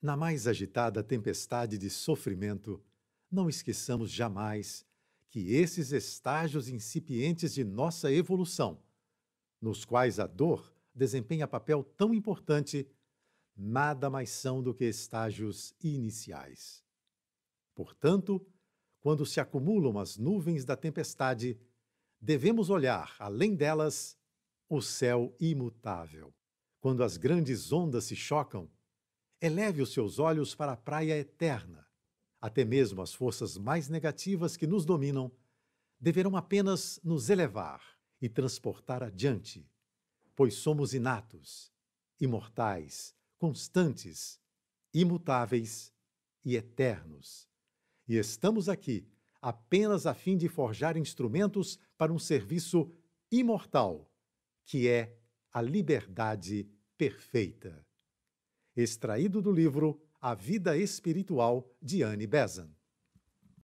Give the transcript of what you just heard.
Na mais agitada tempestade de sofrimento, não esqueçamos jamais que esses estágios incipientes de nossa evolução, nos quais a dor desempenha papel tão importante, nada mais são do que estágios iniciais. Portanto, quando se acumulam as nuvens da tempestade, devemos olhar, além delas, o céu imutável. Quando as grandes ondas se chocam, Eleve os seus olhos para a praia eterna. Até mesmo as forças mais negativas que nos dominam deverão apenas nos elevar e transportar adiante, pois somos inatos, imortais, constantes, imutáveis e eternos. E estamos aqui apenas a fim de forjar instrumentos para um serviço imortal, que é a liberdade perfeita extraído do livro A Vida Espiritual de Anne Besant.